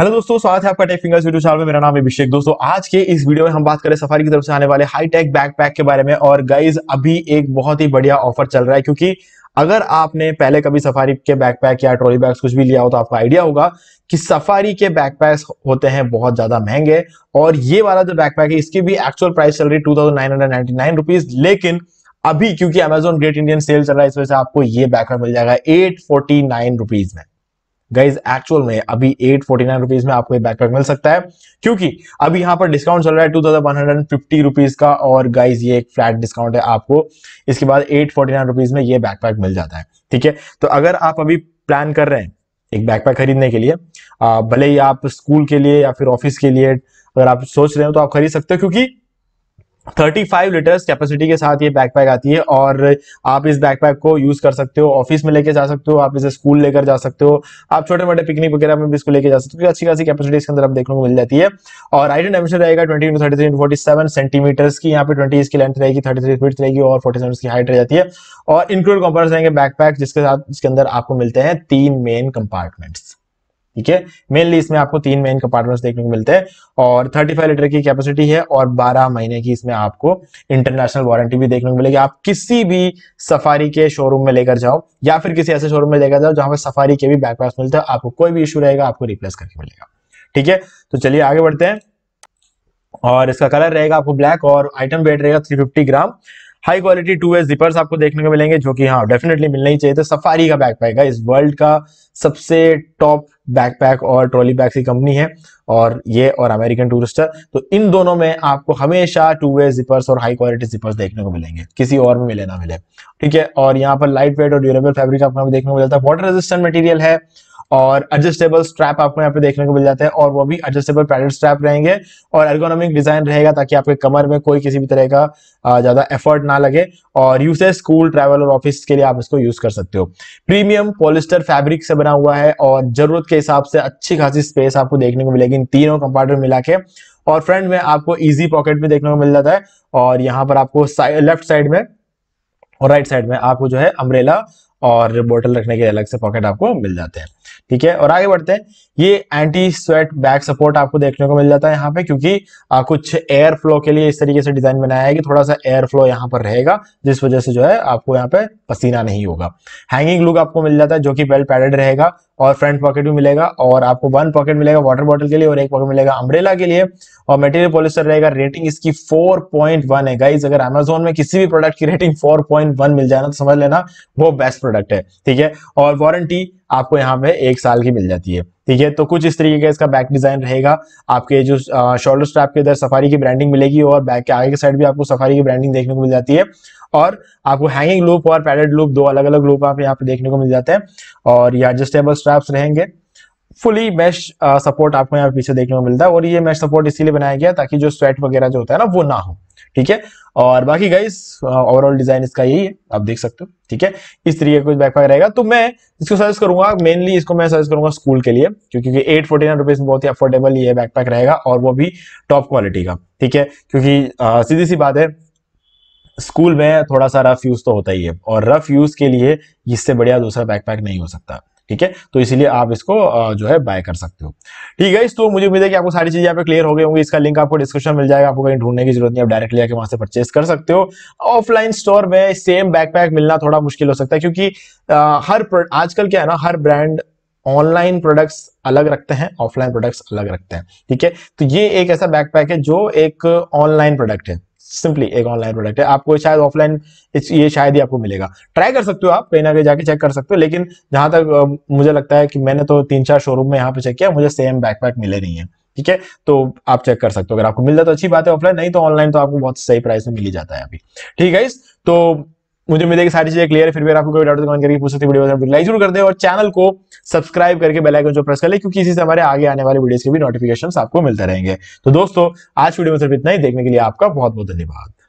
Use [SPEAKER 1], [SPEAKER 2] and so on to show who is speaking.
[SPEAKER 1] hello दोस्तों स्वागत है आपका टेक फिंगर्स वीडियो चैनल में मेरा नाम है अभिषेक दोस्तों आज के इस वीडियो में हम बात करें सफारी की तरफ से आने वाले हाईटेक बैकपैक के बारे में और गाइज अभी एक बहुत ही बढ़िया ऑफर चल रहा है क्योंकि अगर आपने पहले कभी सफारी के बैकपैक या ट्रॉली बैग्स कुछ भी लिया हो तो आपको आइडिया होगा कि सफारी के बैकपैक्स होते हैं बहुत ज्यादा महंगे और ये वाला जो बैकपैक है इसकी भी एक्चुअल प्राइस चल रही है टू थाउजेंड लेकिन अभी क्योंकि अमेजोन ग्रेट इंडियन सेल चल रहा है इस वजह से आपको ये बैकपैक मिल जाएगा एट फोर्टी नाइन रुपीज में गाइज एक्चुअल में अभी एट फोर्टी नाइन रुपीज में आपको ये बैकपैक मिल सकता है क्योंकि अभी यहाँ पर डिस्काउंट चल रहा है two thousand one hundred fifty rupees का और गाइज ये एक फ्लैट डिस्काउंट है आपको इसके बाद एट फोर्टी नाइन रुपीज में ये बैकपैक मिल जाता है ठीक है तो अगर आप अभी प्लान कर रहे हैं एक बैकपैक खरीदने के लिए भले ही आप स्कूल के लिए या फिर ऑफिस के लिए अगर आप सोच रहे हो तो आप खरीद सकते हो क्योंकि 35 लीटर्स कैपेसिटी के साथ ये बैकपैक आती है और आप इस बैकपैक को यूज कर सकते हो ऑफिस में लेके जा सकते हो आप इसे स्कूल लेकर जा सकते हो आप छोटे मोटे पिकनिक वगैरह में भी इसको लेके जा सकते हो अच्छी खासी कैपेसिटी इसके अंदर आप देखने को मिल जाती है और राइट एंड डायमेंशन रहेगा twenty thirty three forty seven centimetres की यहाँ पे ट्वेंटी इसकी लेंथ रहेगी थर्टी थ्री फीट रहेगी और फोर्टी सेवन की हाइट रह जाती है और इंक्लूड कंपार्ट रहेंगे बैकपैक जिसके साथ इसके अंदर आपको मिलते हैं तीन मेन कंपार्टमेंट्स ठीक है मेनली इसमें आपको तीन मेन कंपार्टमेंट्स देखने को मिलते हैं और 35 लीटर की कैपेसिटी है और 12 महीने की इसमें आपको इंटरनेशनल वारंटी भी देखने को मिलेगी आप किसी भी सफारी के शोरूम में लेकर जाओ या फिर किसी ऐसे शोरूम में लेकर जाओ जहां पर सफारी के भी बैकपैक्स मिलते हैं आपको कोई भी इशू रहेगा आपको रिप्लेस करके मिलेगा ठीक है तो चलिए आगे बढ़ते हैं और इसका कलर रहेगा आपको ब्लैक और आइटम वेट रहेगा 350 gram high quality two S zippers आपको देखने को मिलेंगे जो कि हाँ डेफिनेटली मिलना ही चाहिए तो सफारी का बैकपैक है इस वर्ल्ड का सबसे टॉप बैकपैक और ट्रॉली बैग की कंपनी है और ये और अमेरिकन टूरिस्टर तो इन दोनों में आपको हमेशा टू वे जिपर्स और हाई क्वालिटी जिपर्स देखने को मिलेंगे किसी और में मिले ना मिले ठीक है और यहाँ पर लाइट वेट और ड्यूरेबल फैब्रिक आपको देखने को मिलता है वाटर रेजिस्टेंट मटेरियल है और एडजस्टेबल स्ट्रैप आपको यहाँ पे देखने को मिल जाते हैं और वो भी एडजस्टेबल पैडेड स्ट्रैप रहेंगे और एर्गोनॉमिक डिजाइन रहेगा ताकि आपके कमर में कोई किसी भी तरह का ज्यादा एफर्ट ना लगे और यूसेज स्कूल ट्रैवल और ऑफिस के लिए आप इसको यूज कर सकते हो प्रीमियम पोलिस्टर फैब्रिक से बना हुआ है और जरूरत के हिसाब से अच्छी खासी स्पेस आपको देखने को मिलेगी इन तीनों कंपार्टमेंट मिला के और फ्रंट में आपको इजी पॉकेट भी देखने को मिल जाता है और यहाँ पर आपको लेफ्ट साइड में और राइट साइड में आपको जो है अम्ब्रेला और बोतल रखने के अलग से पॉकेट आपको मिल जाते हैं ठीक है और आगे बढ़ते हैं ये एंटी स्वेट बैक सपोर्ट आपको देखने को मिल जाता है यहाँ पे क्योंकि आ, कुछ एयर फ्लो के लिए इस तरीके से डिजाइन बनाया है कि थोड़ा सा एयर फ्लो यहाँ पर रहेगा जिस वजह से जो है आपको यहाँ पे पसीना नहीं होगा हैंगिंग लुक आपको मिल जाता है जो कि वेल पैडेड रहेगा और फ्रंट पॉकेट भी मिलेगा और आपको वन पॉकेट मिलेगा वाटर बॉटल के लिए और एक पॉकेट मिलेगा अम्ब्रेला के लिए और मेटेरियल पॉलिस्टर रहेगा रेटिंग इसकी 4.1 है गाइज अगर अमेजोन में किसी भी प्रोडक्ट की रेटिंग 4.1 मिल जाए ना तो समझ लेना वो बेस्ट प्रोडक्ट है ठीक है और वारंटी आपको यहाँ पे एक साल की मिल जाती है ठीक है तो कुछ इस तरीके का इसका बैक डिजाइन रहेगा आपके जो शोल्डर स्ट्रैप के इधर सफारी की ब्रांडिंग मिलेगी और बैक के आगे के साइड भी आपको सफारी की ब्रांडिंग देखने को मिल जाती है और आपको हैंगिंग लूप और पैडेड लूप दो अलग अलग लूप आप यहाँ पे देखने को मिल जाते हैं और ये एडजस्टेबल स्ट्रैप्स रहेंगे फुली मैश सपोर्ट आपको यहाँ पीछे देखने को मिलता है और ये मैश सपोर्ट इसीलिए बनाया गया ताकि जो स्वेट वगैरह जो होता है ना वो ना हो ठीक है और बाकी गाइस ओवरऑल डिजाइन इसका यही है आप देख सकते हो ठीक है इस तरीके का बैकपैक रहेगा तो मैं इसको सजेस्ट करूंगा मेनली इसको मैं सजेस्ट करूंगा स्कूल के लिए क्योंकि एट फोर्टी नाइन रुपीज बहुत ही अफोर्डेबल ये बैकपैक रहेगा और वो भी टॉप क्वालिटी का ठीक है क्योंकि आ, uh, सीधी सी बात है स्कूल में थोड़ा सा रफ यूज तो होता ही है और रफ यूज के लिए इससे बढ़िया दूसरा बैकपैक नहीं हो सकता ठीक है तो इसीलिए आप इसको जो है बाय कर सकते हो ठीक है तो मुझे उम्मीद है कि आपको सारी चीजें यहाँ पे क्लियर हो गई होंगी इसका लिंक आपको डिस्क्रिप्शन मिल जाएगा आपको कहीं ढूंढने की जरूरत नहीं आप डायरेक्ट आके वहां से परचेस कर सकते हो ऑफलाइन स्टोर में सेम बैकपैक मिलना थोड़ा मुश्किल हो सकता है क्योंकि आ, हर आजकल क्या है ना हर ब्रांड ऑनलाइन प्रोडक्ट्स अलग रखते हैं ऑफलाइन प्रोडक्ट्स अलग रखते हैं ठीक है तो ये एक ऐसा बैकपैक है जो एक ऑनलाइन प्रोडक्ट है सिंपली एक ऑनलाइन प्रोडक्ट है आपको शायद ऑफलाइन ये शायद ही आपको मिलेगा ट्राई कर सकते हो आप कहीं ना कहीं जाके चेक कर सकते हो लेकिन जहां तक मुझे लगता है कि मैंने तो तीन चार शोरूम में यहाँ पे चेक किया मुझे सेम बैकपैक मिले नहीं है ठीक है तो आप चेक कर सकते हो अगर आपको मिल जाए तो अच्छी बात है ऑफलाइन नहीं तो ऑनलाइन तो आपको बहुत सही प्राइस में मिल ही जाता है अभी ठीक है इस तो मुझे उम्मीद है कि सारी चीजें क्लियर है फिर भी आपको कोई डाउट कमेंट तो करके पूछ सकते वीडियो लाइक जरूर कर दे और चैनल को सब्सक्राइब करके बेल आइकन जो प्रेस कर ले क्योंकि इसी से हमारे आगे आने वाले वीडियोस के भी नोटिफिकेशन आपको मिलते रहेंगे तो दोस्तों आज वीडियो में सिर्फ इतना ही देखने के लिए आपका बहुत बहुत धन्यवाद